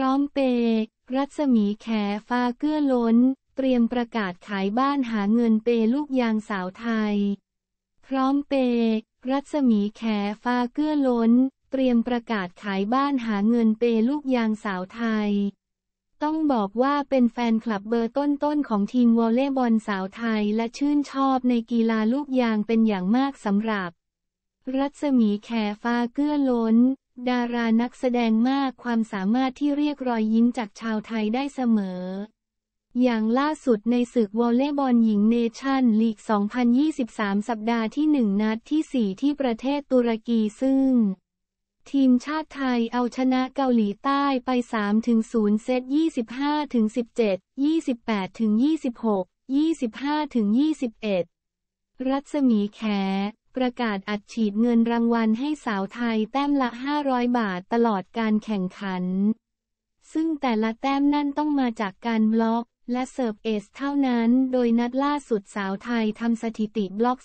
พร้อมเปย์รัศมีแขฟ้าเกื้อล้น เตรียมประกาศขายบ้านหาเงินเปลูกยางสาวไทย พร้อมเปย์รัศมีแขฟ้าเกื้อล้น เตรียมประกาศขายบ้านหาเงินเปลูกยางสาวไทย ต้องบอกว่าเป็นแฟนคลับเบอร์ต้นๆของทีมวอลเลย์บอลสาวไทย และชื่นชอบในกีฬาลูกยางเป็นอย่างมากสำหรับ รัศมีแขฟ้าเกื้อล้นดารานักแสดงมากความสามารถที่เรียกรอยยิ้มจากชาวไทยได้เสมอ อย่างล่าสุดในศึกวอลเลย์บอลหญิงเนชั่นลีก 2023 สัปดาห์ที่ 1 นัดที่ 4 ที่ประเทศตุรกีซึ่ง ทีมชาติไทยเอาชนะเกาหลีใต้ไป3-0เซต25-17 28-26 25-21 รัศมีแขประกาศอัดฉีดเงินรางวัลให้สาวไทยแต้มละ 500 บาทตลอดการแข่งขัน ซึ่งแต่ละแต้มนั่นต้องมาจากการบล็อก และเสิร์ฟเอสเท่านั้น โดยนัดล่าสุดสาวไทยทำสถิติบล็อก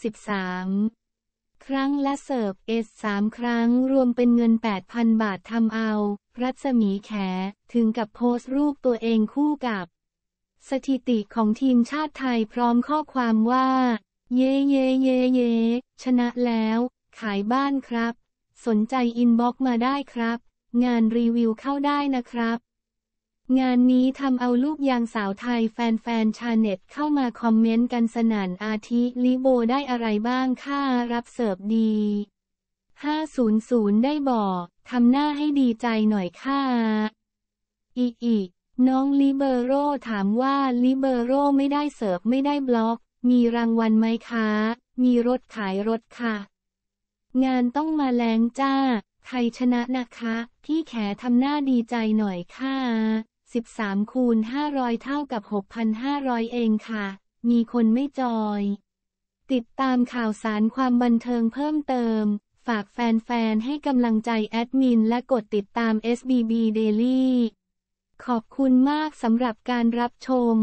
13 ครั้งและเสิร์ฟเอส3ครั้งรวมเป็นเงิน 8,000 บาททำเอา รัศมีแข ถึงกับโพสต์รูปตัวเองคู่กับ สถิติของทีมชาติไทยพร้อมข้อความว่าเย่เย่เย่เย่ชนะแล้วขายบ้านครับ สนใจอินบ็อกมาได้ครับ งานรีวิวเข้าได้นะครับ งานนี้ทำเอาลูกยางสาวไทยแฟนๆชาเน็ต เข้ามาคอมเมนต์กันสนานอาทิลิโบได้อะไรบ้างค่ารับเสิร์ฟดี 500 ได้บอกทำหน้าให้ดีใจหน่อยค่าอีอีน้องลิเบโรถามว่าลิเบโรไม่ได้เสิร์ฟไม่ได้บล็อก มีรางวัลไหมคะมีรถขายรถค่ะ งานต้องมาแรงจ้าไทยชนะนะคะพี่แขทำหน้าดีใจหน่อยค่ะ 13คูณ500เท่ากับ 6,500 เองค่ะ มีคนไม่จอย ติดตามข่าวสารความบันเทิงเพิ่มเติม ฝากแฟนๆให้กำลังใจแอดมินและกดติดตาม SBB Daily ขอบคุณมากสำหรับการรับชม